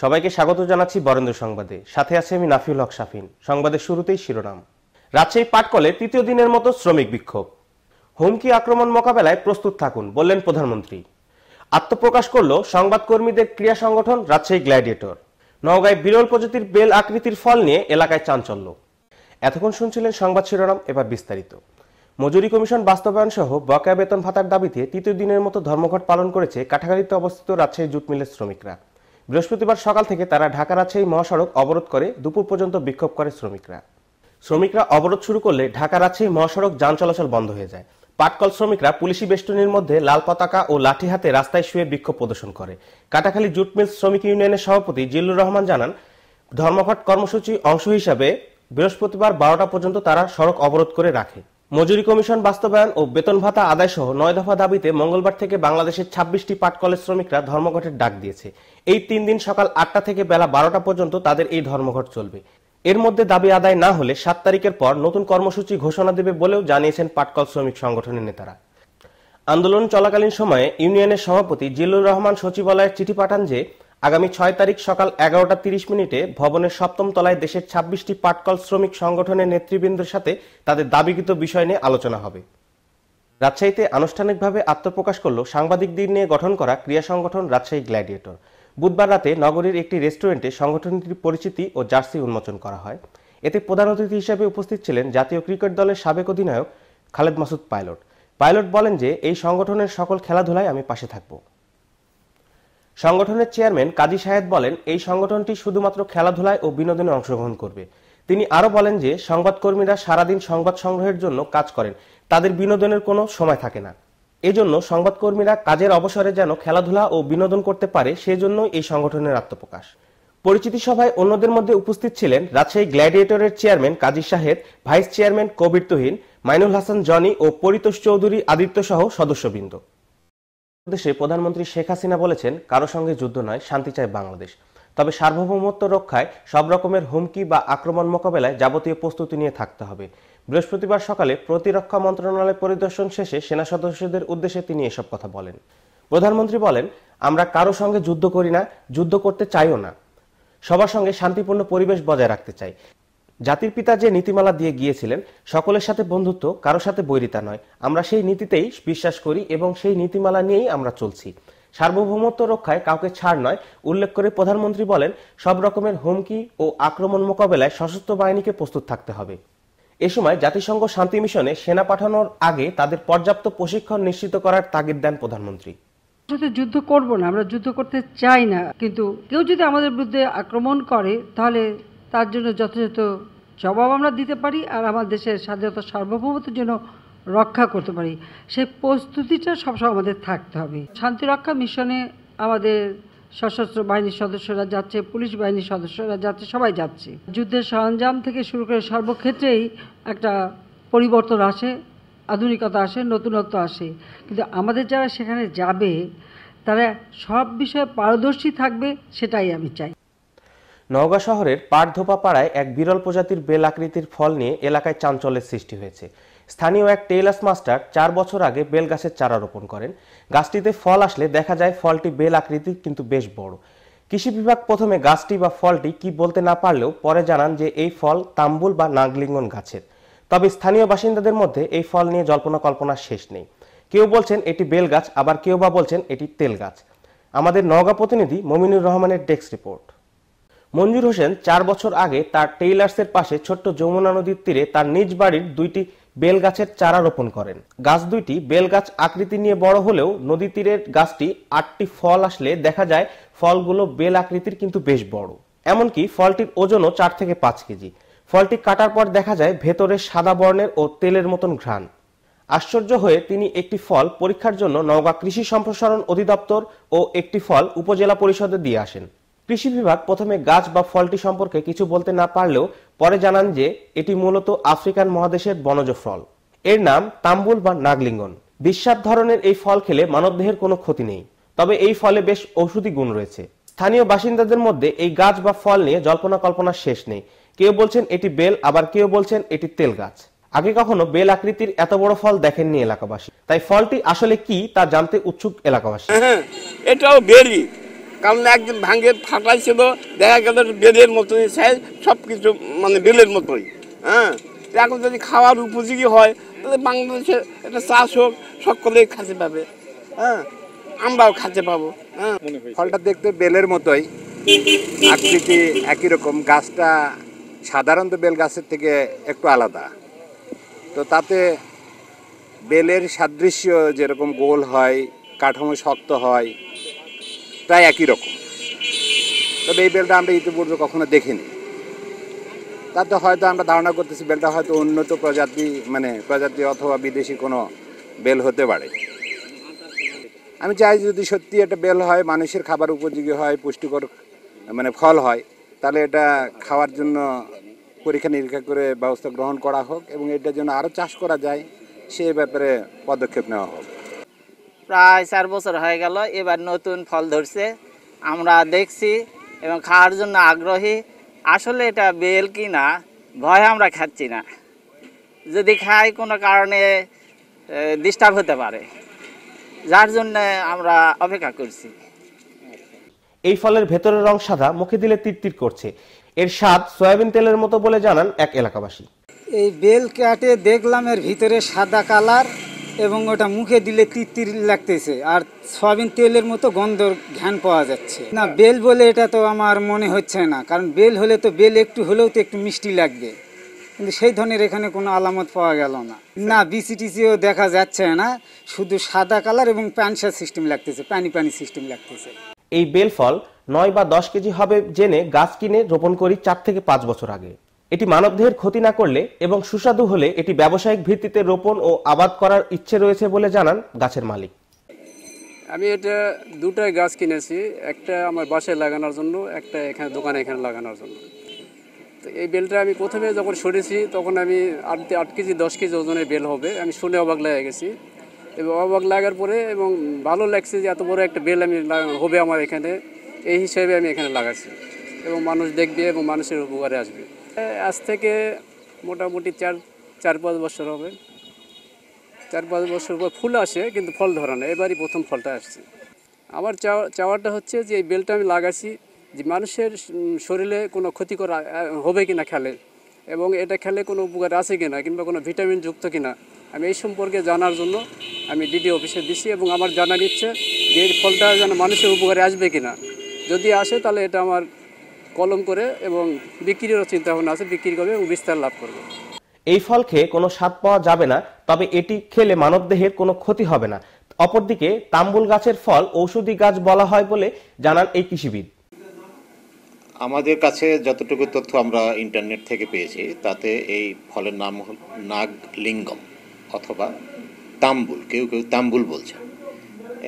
সবাইকে স্বাগত জানাচ্ছি বরেন্দ্র সংবাদে সাথে আছে আমি নাফিউল হক সাফিন সংবাদের শুরুতেই শিরোনাম রাজশাহী পাটকলে তৃতীয় দিনের মতো শ্রমিক বিক্ষোভ হুমকি আক্রমণ মোকাবেলায় প্রস্তুত থাকুন বললেন প্রধানমন্ত্রী আত্মপ্রকাশ করল সংবাদকর্মীদের ক্রিয়া সংগঠন রাজশাহী গ্ল্যাডিয়েটর নওগাঁয় বিরল প্রজাতির বেল আকৃতির ফল নিয়ে এলাকায় চাঞ্চল্য এতক্ষণ শুনছিলেন সংবাদ শিরোনাম এবার বিস্তারিত মজুরি কমিশন বাস্তবায়ন সহ বকেয়া বেতন ভাতার দাবিতে তৃতীয় দিনের মতো ধর্মঘট পালন করেছে কাঠাগাড়িতে অবস্থিত রাজশাহী জুট মিলের শ্রমিকরা বৃহস্পতিবার সকাল থেকে তারা ঢাকা রাজশাহী মহাসড়ক অবরোধ করে দুপুর পর্যন্ত বিক্ষোভ করে শ্রমিকরা শ্রমিকরা অবরোধ শুরু করলে ঢাকা রাজশাহী মহাসড়ক যান চলাচল বন্ধ হয়ে যায় পাটকল শ্রমিকরা পুলিশি বেষ্টনীর মধ্যে লাল পতাকা ও লাঠি হাতে রাস্তায় শুয়ে বিক্ষোভ প্রদর্শন করে কাটাখালী জুট মিল শ্রমিক ইউনিয়নের সভাপতি জিল্লুর রহমান জানান ধর্মঘট কর্মসূচি অংশ হিসাবে বৃহস্পতিবার বারোটা পর্যন্ত তারা সড়ক অবরোধ করে রাখে মজুরি কমিশন বাস্তবায়ন ও বেতন ভাতা আদায়সহ নয় দফা দাবিতে মঙ্গলবার থেকে বাংলাদেশের ছাব্বিশটি পাট কলেজ শ্রমিকরা ধর্মঘটের ডাক দিয়েছে এই তিন দিন সকাল আটটা থেকে বেলা বারোটা পর্যন্ত তাদের এই ধর্মঘট চলবে এর মধ্যে দাবি আদায় না হলে সাত তারিখের পর নতুন কর্মসূচি ঘোষণা দেবে বলেও জানিয়েছেন পাটকল শ্রমিক সংগঠনের নেতারা আন্দোলন চলাকালীন সময়ে ইউনিয়নের সভাপতি জিল্লুর রহমান সচিবালয়ে চিঠি পাঠান যে আগামী ছয় তারিখ সকাল এগারোটা তিরিশ মিনিটে ভবনের সপ্তম তলায় দেশের ছাব্বিশটি পাটকল শ্রমিক সংগঠনের নেতৃবৃন্দের সাথে তাদের দাবিকৃত বিষয় নিয়ে আলোচনা হবে রাজশাহীতে আনুষ্ঠানিকভাবে আত্মপ্রকাশ করল সাংবাদিকদের নিয়ে গঠন করা ক্রিয়া সংগঠন রাজশাহী গ্ল্যাডিয়েটর বুধবার রাতে নগরীর একটি রেস্টুরেন্টে সংগঠনটির পরিচিতি ও জার্সি উন্মোচন করা হয় এতে প্রধান অতিথি হিসেবে উপস্থিত ছিলেন জাতীয় ক্রিকেট দলের সাবেক অধিনায়ক খালেদ মাসুদ পাইলট পাইলট বলেন যে এই সংগঠনের সকল খেলাধুলায় আমি পাশে থাকবো সংগঠনের চেয়ারম্যান কাজী সাহেদ বলেন এই সংগঠনটি শুধুমাত্র খেলাধুলায় ও বিনোদনে অংশগ্রহণ করবে তিনি আরও বলেন যে সংবাদকর্মীরা সারাদিন সংবাদ সংগ্রহের জন্য কাজ করেন তাদের বিনোদনের কোনো সময় থাকে না এজন্য সংবাদকর্মীরা কাজের অবসরে যেন খেলাধুলা ও বিনোদন করতে পারে সেজন্য এই সংগঠনের আত্মপ্রকাশ পরিচিতি সভায় অন্যদের মধ্যে উপস্থিত ছিলেন রাজশাহী গ্ল্যাডিয়েটরের chairman Kazi Shahed vice chairman Kabir Tuhin Mainul Hasan Jony ও পরিতোষ চৌধুরী আদিত্য সহ সদস্যবৃন্দ উদ্দেশ্যে প্রধানমন্ত্রী শেখ হাসিনা বলেছেন কারো সঙ্গে যুদ্ধ নয় শান্তি চায় বাংলাদেশ তবে সার্বভৌমত্ব রক্ষায় সব রকমের হুমকি বা আক্রমণ মোকাবেলায় যাবতীয় প্রস্তুতি নিয়ে থাকতে হবে বৃহস্পতিবার সকালে প্রতিরক্ষা মন্ত্রণালয় পরিদর্শন শেষে সেনা সদস্যদের উদ্দেশ্যে তিনি এসব কথা বলেন প্রধানমন্ত্রী বলেন আমরা কারো সঙ্গে যুদ্ধ করি না যুদ্ধ করতে চাইও না সবার সঙ্গে শান্তিপূর্ণ পরিবেশ বজায় রাখতে চাই জাতির পিতা যে নীতিমালা দিয়ে গিয়েছিলেন সকলের সাথে বন্ধুত্ব কারো সাথে বৈরিতা নয় আমরা সেই নীতিতেই বিশ্বাস করি এবং সেই নীতিমালা নিয়েই আমরা চলছি সার্বভৌমত্ব রক্ষায় কাউকে ছাড় নয় উল্লেখ করে প্রধানমন্ত্রী বলেন সব রকমের হুমকি ও আক্রমণ মোকাবেলায় সশস্ত্র বাহিনীকে প্রস্তুত থাকতে হবে এ সময় জাতিসংঘ শান্তি মিশনে সেনা পাঠানোর আগে তাদের পর্যাপ্ত প্রশিক্ষণ নিশ্চিত করার তাগিদ দেন প্রধানমন্ত্রী সাথে যুদ্ধ করব না আমরা যুদ্ধ করতে চাই না কিন্তু কেউ যদি আমাদের বিরুদ্ধে আক্রমণ করে তাহলে তার জন্য যথাযথ জবাব আমরা দিতে পারি আর আমার দেশের স্বাধীনতা সার্বভৌমত্বের জন্য রক্ষা করতে পারি সেই প্রস্তুতিটা সবসময় আমাদের থাকতে হবে শান্তিরক্ষা মিশনে আমাদের সশস্ত্র বাহিনীর সদস্যরা যাচ্ছে পুলিশ বাহিনীর সদস্যরা যাচ্ছে সবাই যাচ্ছে যুদ্ধের সরঞ্জাম থেকে শুরু করে সর্বক্ষেত্রেই একটা পরিবর্তন আসে আধুনিকতা আসে নতুনত্ব আসে কিন্তু আমাদের যারা সেখানে যাবে তারা সব বিষয়ে পারদর্শী থাকবে সেটাই আমি চাই নওগাঁ শহরের পাটধোপা পাড়ায় এক বিরল প্রজাতির বেল আকৃতির ফল নিয়ে এলাকায় চাঞ্চল্যের সৃষ্টি হয়েছে স্থানীয় এক টেইলার্স মাস্টার চার বছর আগে বেল গাছের চারা রোপণ করেন গাছটিতে ফল আসলে দেখা যায় ফলটি বেল আকৃতির কিন্তু বেশ বড় কৃষি বিভাগ প্রথমে গাছটি বা ফলটি কি বলতে না পারলেও পরে জানান যে এই ফল তাম্বুল বা নাগলিঙ্গন গাছের তবে স্থানীয় বাসিন্দাদের মধ্যে এই ফল নিয়ে জল্পনা কল্পনা শেষ নেই কেউ বলছেন এটি বেল গাছ আবার কেউ বা বলছেন এটি তেল গাছ আমাদের নওগাঁ প্রতিনিধি মমিনুর রহমানের ডেস্ক রিপোর্ট মঞ্জুর হোসেন চার বছর আগে তার টেইলার্সের পাশে ছোট্ট যমুনা নদীর তীরে তার নিজ বাড়ির দুইটি বেল গাছের চারা রোপণ করেন গাছ দুইটি বেল গাছ আকৃতি নিয়ে বড় হলেও নদী তীরের গাছটি আটটি ফল আসলে দেখা যায় ফলগুলো বেল আকৃতির কিন্তু বেশ বড় এমনকি ফলটির ওজনও চার থেকে পাঁচ কেজি ফলটি কাটার পর দেখা যায় ভেতরে সাদা বর্ণের ও তেলের মতন ঘ্রাণ আশ্চর্য হয়ে তিনি একটি ফল পরীক্ষার জন্য নওগাঁ কৃষি সম্প্রসারণ অধিদপ্তর ও একটি ফল উপজেলা পরিষদে দিয়ে আসেন কৃষি বিভাগ প্রথমে গাছ বা ফলটি সম্পর্কে কিছু বলতে না পারলেও পরে জানান যে এটি মূলত আফ্রিকান মহাদেশের বনজ ফল এর নাম তাম্বুল বা নাগলিঙ্গন বিশ্বাস ধরনের এই ফল খেলে মানবদেহের কোনো ক্ষতি নেই তবে এই ফলে বেশ ঔষধি গুণ রয়েছে স্থানীয় বাসিন্দাদের মধ্যে এই গাছ বা ফল নিয়ে জল্পনা কল্পনা শেষ নেই কেউ বলছেন এটি বেল আবার কেউ বলছেন এটি তেল গাছ আগে কখনো বেল আকৃতির এত বড় ফল দেখেননি এলাকাবাসী তাই ফলটি আসলে কি তা জানতে উৎসুক এলাকাবাসী হ্যাঁ, হ্যাঁ, এটাও বেরি কারণ একদিন ভাঙে ফাটাই ছিল দেখা গেল বেলের মতোই সাইজ সব কিছু মানে বেলের মতোই হ্যাঁ এখন যদি খাওয়ার উপযোগী হয় তাহলে বাংলাদেশে একটা চাষ হোক সকলেই খাতে পাবে হ্যাঁ আমরাও খাতে পাবো হ্যাঁ ফলটা দেখতে বেলের মতোই আকৃতি একই রকম গাছটা সাধারণত বেল গাছের থেকে একটু আলাদা তো তাতে বেলের সাদৃশ্য যেরকম গোল হয় কাঠামো শক্ত হয় প্রায় একই রকম তবে এই বেলটা আমরা ইতিপূর্বে কখনো দেখিনি তাতে হয়তো আমরা ধারণা করতেছি বেলটা হয়তো উন্নত প্রজাতি মানে প্রজাতি অথবা বিদেশি কোনো বেল হতে পারে আমি চাই যদি সত্যি এটা বেল হয় মানুষের খাবার উপযোগী হয় পুষ্টিকর মানে ফল হয় তাহলে এটা খাওয়ার জন্য পরীক্ষা নিরীক্ষা করে ব্যবস্থা গ্রহণ করা হোক এবং এটার জন্য আরও চাষ করা যায় সে ব্যাপারে পদক্ষেপ নেওয়া হোক প্রায় চার বছর হয়ে গেল এবার নতুন ফল ধরছে আমরা দেখছি এবং খাওয়ার জন্য আগ্রহী আসলে এটা বেল কি না ভয় আমরা খাচ্ছি না যদি খাই কোনো কারণে ডিস্টার্ব হতে পারে যার জন্য আমরা অপেক্ষা করছি এই ফলের ভেতরের রং সাদা মুখে দিলে তিরতির করছে এর স্বাদ সয়াবিন তেলের মতো বলে জানান এক এলাকাবাসী এই বেল কাটে দেখলাম এর ভিতরে সাদা কালার এবং ওটা মুখে দিলে তিত্তির লাগতেছে আর সয়াবিন তেলের মতো গন্ধর ঘ্যান পাওয়া যাচ্ছে না বেল বলে এটা তো আমার মনে হচ্ছে না কারণ বেল হলে তো বেল একটু হলেও তো একটু মিষ্টি লাগবে কিন্তু সেই ধরনের এখানে কোনো আলামত পাওয়া গেল না না বিসিটিসিও দেখা যাচ্ছে না শুধু সাদা কালার এবং প্যানসার সিস্টেম লাগতেছে পানি পানি সিস্টেম লাগতেছে এই বেল ফল নয় বা দশ কেজি হবে জেনে গাছ কিনে রোপণ করি চার থেকে পাঁচ বছর আগে এটি মানবদেহের ক্ষতি না করলে এবং সুস্বাদু হলে এটি ব্যবসায়িক ভিত্তিতে রোপণ ও আবাদ করার ইচ্ছে রয়েছে বলে জানান গাছের মালিক আমি এটা দুটাই গাছ কিনেছি একটা আমার বাসায় লাগানোর জন্য একটা এখানে দোকানে এখানে লাগানোর জন্য তো এই বেলটা আমি প্রথমে যখন সরেছি তখন আমি আট আট কেজি দশ কেজি ওজনের বেল হবে আমি শুনে অবাক লাগে গেছি এবং অবাক লাগার পরে এবং ভালো লাগছে যে এত বড় একটা বেল আমি হবে আমার এখানে এই হিসেবে আমি এখানে লাগাচ্ছি এবং মানুষ দেখবে এবং মানুষের উপকারে আসবে আজ থেকে মোটামুটি চার চার পাঁচ বছর হবে চার পাঁচ বছর পর ফুল আসে কিন্তু ফল ধরে না এবারই প্রথম ফলটা আসছে আমার চাওয়া চাওয়াটা হচ্ছে যে এই বেলটা আমি লাগাছি যে মানুষের শরীরে কোনো ক্ষতিকর হবে কি না খেলে এবং এটা খেলে কোনো উপকার আছে কি না কিংবা কোনো ভিটামিন যুক্ত কি না আমি এই সম্পর্কে জানার জন্য আমি ডিডি অফিসে দিছি এবং আমার জানার ইচ্ছে যে এই ফলটা যেন মানুষের উপকারে আসবে কি না যদি আসে তাহলে এটা আমার কলম করে এবং বিক্রিরও ভাবনা আছে বিক্রি করবে এবং বিস্তার লাভ করবে এই ফল খেয়ে কোনো স্বাদ পাওয়া যাবে না তবে এটি খেলে মানবদেহের কোনো ক্ষতি হবে না অপরদিকে তাম্বুল গাছের ফল ঔষধি গাছ বলা হয় বলে জানান এই কৃষিবিদ আমাদের কাছে যতটুকু তথ্য আমরা ইন্টারনেট থেকে পেয়েছি তাতে এই ফলের নাম হল নাগলিঙ্গম অথবা তাম্বুল কেউ কেউ তাম্বুল বলছেন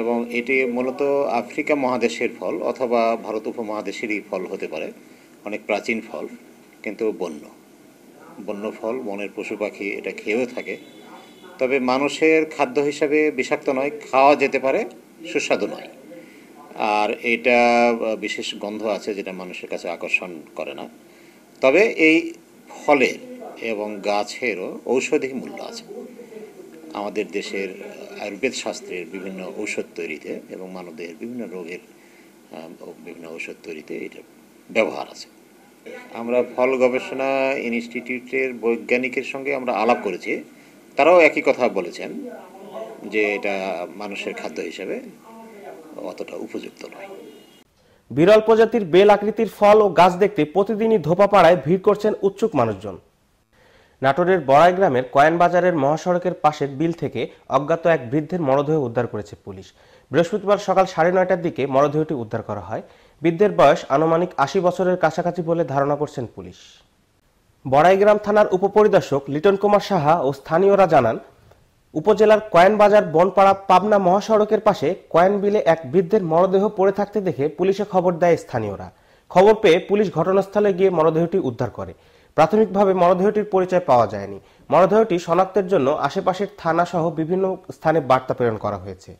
এবং এটি মূলত আফ্রিকা মহাদেশের ফল অথবা ভারত উপমহাদেশেরই ফল হতে পারে অনেক প্রাচীন ফল কিন্তু বন্য বন্য ফল বনের পশু পাখি এটা খেয়েও থাকে তবে মানুষের খাদ্য হিসাবে বিষাক্ত নয় খাওয়া যেতে পারে সুস্বাদু নয় আর এটা বিশেষ গন্ধ আছে যেটা মানুষের কাছে আকর্ষণ করে না তবে এই ফলের এবং গাছেরও ঔষধি মূল্য আছে আমাদের দেশের আয়ুর্বেদ শাস্ত্রের বিভিন্ন ঔষধ তৈরিতে এবং মানবদেহের বিভিন্ন রোগের বিভিন্ন ঔষধ তৈরিতে এটা ব্যবহার আছে আমরা ফল গবেষণা ইনস্টিটিউটের বৈজ্ঞানিকের সঙ্গে আমরা আলাপ করেছি তারাও একই কথা বলেছেন যে এটা মানুষের খাদ্য হিসেবে অতটা উপযুক্ত নয় বিরল প্রজাতির বেল আকৃতির ফল ও গাছ দেখতে প্রতিদিনই ধোপা পাড়ায় ভিড় করছেন উৎসুক মানুষজন নাটোরের বড়াই গ্রামের কয়েন বাজারের মহাসড়কের পাশের বিল থেকে অজ্ঞাত এক বৃদ্ধের মরদেহ উদ্ধার করেছে পুলিশ বৃহস্পতিবার সকাল সাড়ে নয়টার দিকে মরদেহটি উদ্ধার করা হয় বৃদ্ধের বয়স আনুমানিক আশি বছরের কাছাকাছি বলে ধারণা করছেন পুলিশ বড়াইগ্রাম থানার উপপরিদর্শক লিটন কুমার সাহা ও স্থানীয়রা জানান উপজেলার কয়েনবাজার বনপাড়া পাবনা মহাসড়কের পাশে কয়েন বিলে এক বৃদ্ধের মরদেহ পড়ে থাকতে দেখে পুলিশে খবর দেয় স্থানীয়রা খবর পেয়ে পুলিশ ঘটনাস্থলে গিয়ে মরদেহটি উদ্ধার করে প্রাথমিকভাবে মরদেহটির পরিচয় পাওয়া যায়নি মরদেহটি শনাক্তের জন্য আশেপাশের থানা সহ বিভিন্ন স্থানে বার্তা প্রেরণ করা হয়েছে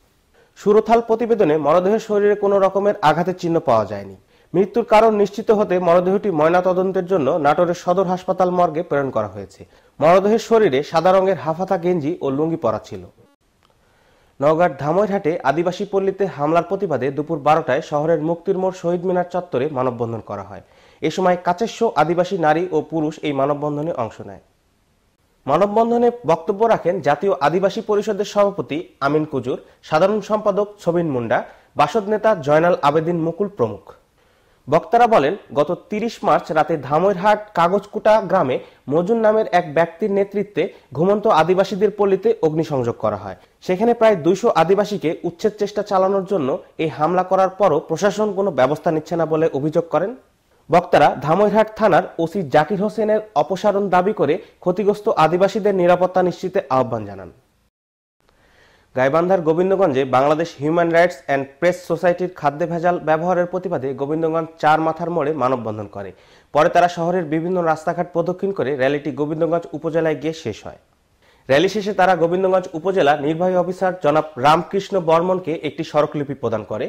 সুরথাল প্রতিবেদনে মরদেহের শরীরে কোনো রকমের আঘাতের চিহ্ন পাওয়া যায়নি মৃত্যুর কারণ নিশ্চিত হতে মরদেহটি ময়নাতদন্তের জন্য নাটোরের সদর হাসপাতাল মর্গে প্রেরণ করা হয়েছে মরদেহের শরীরে সাদা রঙের হাফাতা গেঞ্জি ও লুঙ্গি পরা ছিল নওগাঁর ধামইরহাটে আদিবাসী পল্লীতে হামলার প্রতিবাদে দুপুর বারোটায় শহরের মুক্তির মোড় শহীদ মিনার চত্বরে মানববন্ধন করা হয় এ সময় কাচেশ্ব আদিবাসী নারী ও পুরুষ এই মানববন্ধনে অংশ নেয় মানববন্ধনে বক্তব্য রাখেন জাতীয় আদিবাসী পরিষদের সভাপতি আমিন কুজুর সাধারণ সম্পাদক ছবিন মুন্ডা বাসদ নেতা জয়নাল আবেদিন মুকুল প্রমুখ বক্তারা বলেন গত তিরিশ মার্চ রাতে ধামইরহাট কাগজকুটা গ্রামে মজুর নামের এক ব্যক্তির নেতৃত্বে ঘুমন্ত আদিবাসীদের পল্লীতে অগ্নিসংযোগ করা হয় সেখানে প্রায় দুইশো আদিবাসীকে উচ্ছেদ চেষ্টা চালানোর জন্য এই হামলা করার পরও প্রশাসন কোনো ব্যবস্থা নিচ্ছে না বলে অভিযোগ করেন বক্তারা ধামইরহাট থানার ওসি জাকির হোসেনের অপসারণ দাবি করে ক্ষতিগ্রস্ত আদিবাসীদের নিরাপত্তা নিশ্চিতে আহ্বান জানান গাইবান্ধার গোবিন্দগঞ্জে Bangladesh human rights and press সোসাইটির খাদ্যে ভেজাল ব্যবহারের প্রতিবাদে গোবিন্দগঞ্জ চার মাথার মোড়ে মানববন্ধন করে পরে তারা শহরের বিভিন্ন রাস্তাঘাট প্রদক্ষিণ করে র্যালিটি গোবিন্দগঞ্জ উপজেলায় গিয়ে শেষ হয় র্যালি শেষে তারা গোবিন্দগঞ্জ উপজেলা নির্বাহী অফিসার জনাব রামকৃষ্ণ বর্মনকে একটি সড়কলিপি প্রদান করে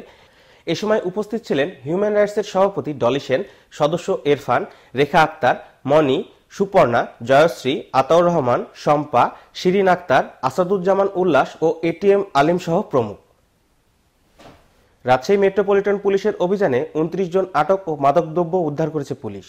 এ সময় উপস্থিত ছিলেন হিউম্যান রাইটসের সভাপতি ডলি সেন সদস্য এরফান রেখা আক্তার মনি সুপর্ণা জয়শ্রী আতাউর রহমান শম্পা শিরিন আক্তার আসাদুজ্জামান উল্লাস ও এটিএম আলিম সহ প্রমুখ রাজশাহী মেট্রোপলিটন পুলিশের অভিযানে উনত্রিশ জন আটক ও মাদকদ্রব্য উদ্ধার করেছে পুলিশ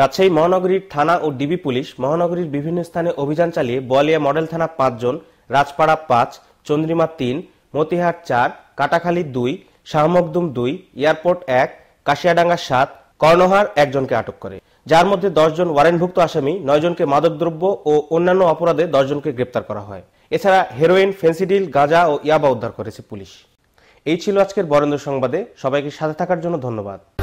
রাজশাহী মহানগরীর থানা ও ডিবি পুলিশ মহানগরীর বিভিন্ন স্থানে অভিযান চালিয়ে বলিয়া মডেল থানা পাঁচজন রাজপাড়া পাঁচ চন্দ্রিমা তিন মতিহাট চার কাটাখালী দুই শাহমকদুম দুই এয়ারপোর্ট এক কাশিয়াডাঙ্গা সাত কর্ণহার একজনকে আটক করে যার মধ্যে দশজন ওয়ারেন্টভুক্ত আসামি নয়জনকে মাদকদ্রব্য ও অন্যান্য অপরাধে দশজনকে গ্রেপ্তার করা হয় এছাড়া হেরোইন ফেন্সিডিল গাঁজা ও ইয়াবা উদ্ধার করেছে পুলিশ এই ছিল আজকের বরেন্দ্র সংবাদে সবাইকে সাথে থাকার জন্য ধন্যবাদ